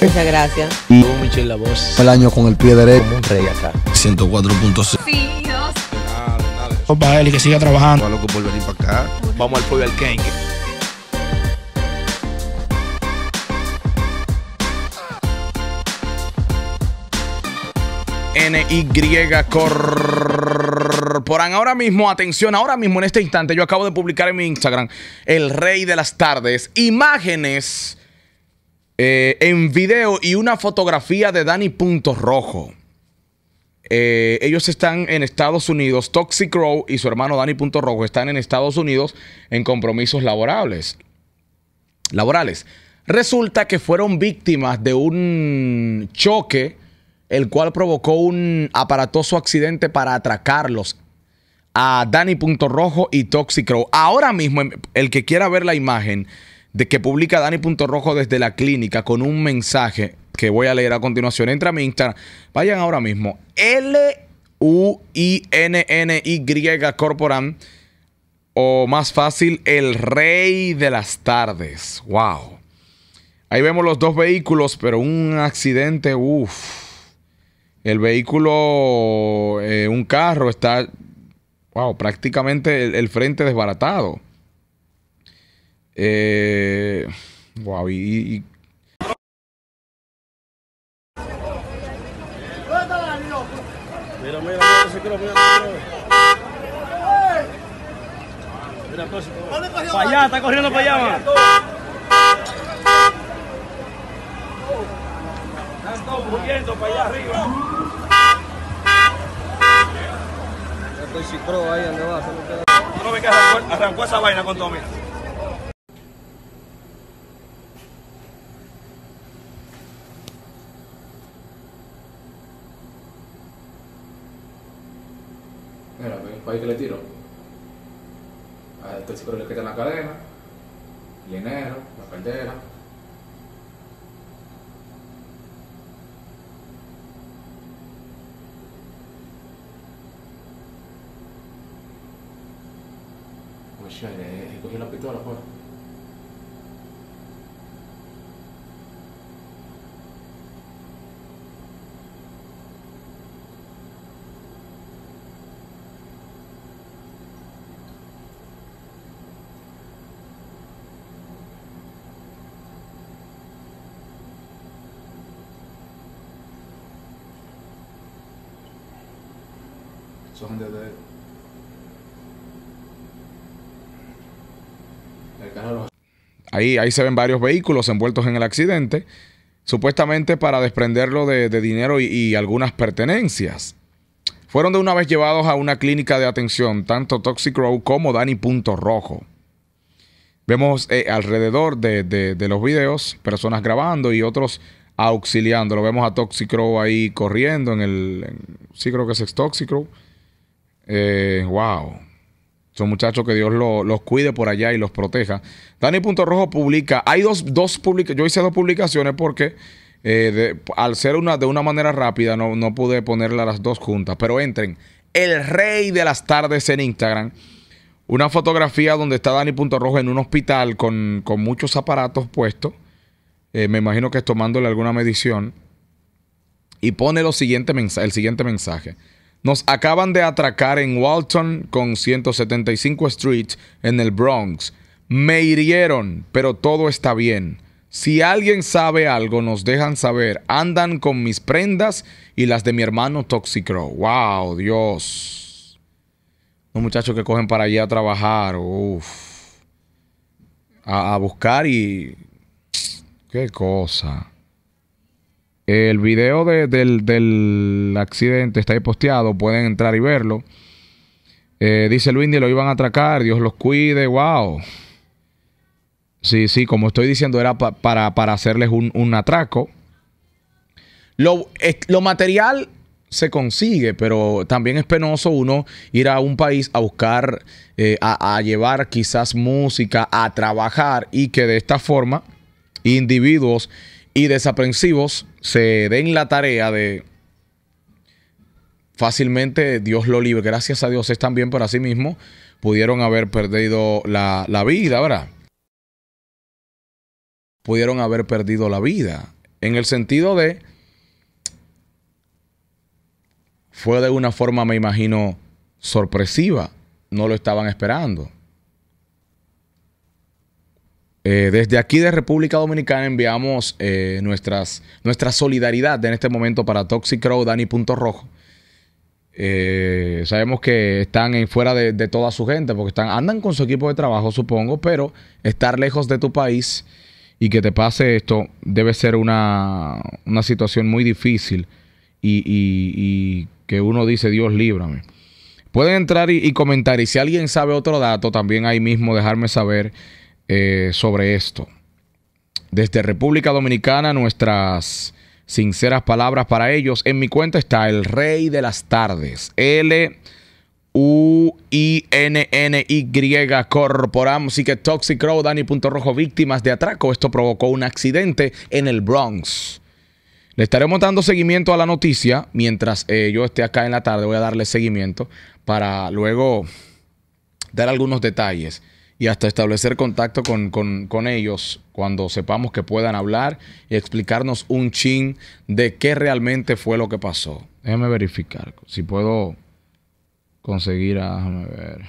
Muchas gracias. la voz. El año con el pie derecho. rey acá. 104.6. Sí, dos. que siga trabajando. para acá. Vamos al pueblo al Ken. NY Corporan. Ahora mismo, atención, ahora mismo en este instante, yo acabo de publicar en mi Instagram, El Rey de las Tardes, imágenes eh, en video y una fotografía de Danny Punto Rojo. Eh, ellos están en Estados Unidos. Toxic Row y su hermano Dani Punto Rojo están en Estados Unidos en compromisos laborales. Laborales. Resulta que fueron víctimas de un choque, el cual provocó un aparatoso accidente para atracarlos a Danny Punto Rojo y Toxic Row. Ahora mismo, el que quiera ver la imagen, de que publica Dani Punto Rojo desde la clínica con un mensaje que voy a leer a continuación. Entra a mi Instagram. Vayan ahora mismo. L-U-I-N-N-Y Corporan. O más fácil, el rey de las tardes. Wow. Ahí vemos los dos vehículos, pero un accidente, uff. El vehículo, eh, un carro está, wow, prácticamente el frente desbaratado. Eh, wow, y, Mira, Mira, mira, mira, está corriendo para allá, Están todos para allá arriba. Estoy ahí, arrancó, esa vaina con todo, Mira, ahí que le tiró? este que le quitan la cadena, el dinero, la cartera. Oye, pues eh, eh, cogió la pistola, pues. Ahí, ahí se ven varios vehículos envueltos en el accidente, supuestamente para desprenderlo de, dinero y, algunas pertenencias. Fueron de una vez llevados a una clínica de atención, tanto Toxicrow como Danny Punto Rojo. Vemos eh, alrededor de, los videos personas grabando y otros auxiliando. Lo vemos a Toxicrow ahí corriendo en el. sí, creo que es Toxic eh, wow. Son muchachos que Dios los cuide por allá y los proteja. Dani Punto Rojo publica. Hay dos, dos Yo hice dos publicaciones porque eh, al ser una de una manera rápida no, no pude ponerlas las dos juntas. Pero entren. El rey de las tardes en Instagram. Una fotografía donde está Dani Punto Rojo en un hospital con, muchos aparatos puestos. Eh, me imagino que es tomándole alguna medición. Y pone lo siguiente el siguiente mensaje. Nos acaban de atracar en Walton con 175 Street en el Bronx. Me hirieron, pero todo está bien. Si alguien sabe algo, nos dejan saber. Andan con mis prendas y las de mi hermano Toxicro. ¡Wow, Dios! Los muchachos que cogen para allá a trabajar, uf. a buscar y... ¡Qué cosa! El video del, accidente está ahí posteado, pueden entrar y verlo. Eh, dice Luindy: lo iban a atracar, Dios los cuide, wow. Sí, sí, como estoy diciendo, era para, hacerles un, atraco. Lo, material se consigue, pero también es penoso uno ir a un país a buscar, eh, a, llevar quizás música, a trabajar y que de esta forma individuos y desaprensivos se den la tarea de fácilmente, Dios lo libre, gracias a Dios, es también por sí mismo, pudieron haber perdido la, la vida, ¿verdad? Pudieron haber perdido la vida. En el sentido de, fue de una forma, me imagino, sorpresiva. No lo estaban esperando. Eh, desde aquí de República Dominicana enviamos eh, nuestras, nuestra solidaridad en este momento para Toxic Dani Punto Rojo. Eh, sabemos que están fuera de, toda su gente porque están, andan con su equipo de trabajo, supongo, pero estar lejos de tu país y que te pase esto debe ser una, situación muy difícil y, y, que uno dice, Dios, líbrame. Pueden entrar y comentar y si alguien sabe otro dato, también ahí mismo dejarme saber. Eh, sobre esto. Desde República Dominicana, nuestras sinceras palabras para ellos. En mi cuenta está el Rey de las Tardes, L. U-I-N-N-Y Corporam, que Toxic Crow, Dani Punto Rojo, víctimas de atraco. Esto provocó un accidente en el Bronx. Le estaremos dando seguimiento a la noticia mientras eh, yo esté acá en la tarde. Voy a darle seguimiento para luego dar algunos detalles y hasta establecer contacto con, ellos cuando sepamos que puedan hablar y explicarnos un chin de qué realmente fue lo que pasó. Déjame verificar si puedo conseguir a... Déjame ver.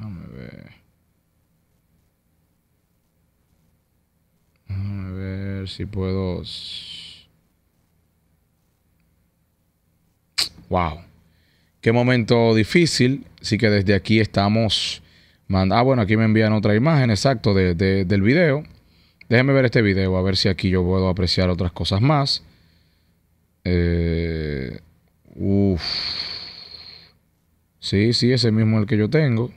Déjame ver. Déjame ver si puedo... Wow. Qué momento difícil. Así que desde aquí estamos. Ah, bueno, aquí me envían otra imagen, exacto, del video. Déjenme ver este video, a ver si aquí yo puedo apreciar otras cosas más. Eh, Sí, sí, ese mismo el que yo tengo.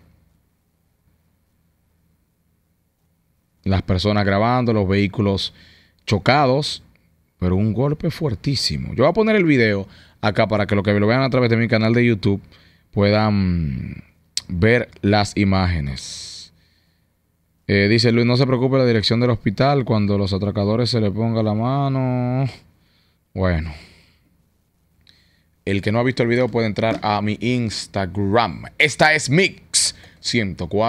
Las personas grabando, los vehículos chocados. Pero un golpe fuertísimo. Yo voy a poner el video acá para que los que lo vean a través de mi canal de YouTube puedan ver las imágenes. Eh, dice Luis, no se preocupe la dirección del hospital cuando los atracadores se le ponga la mano. Bueno. El que no ha visto el video puede entrar a mi Instagram. Esta es Mix 104.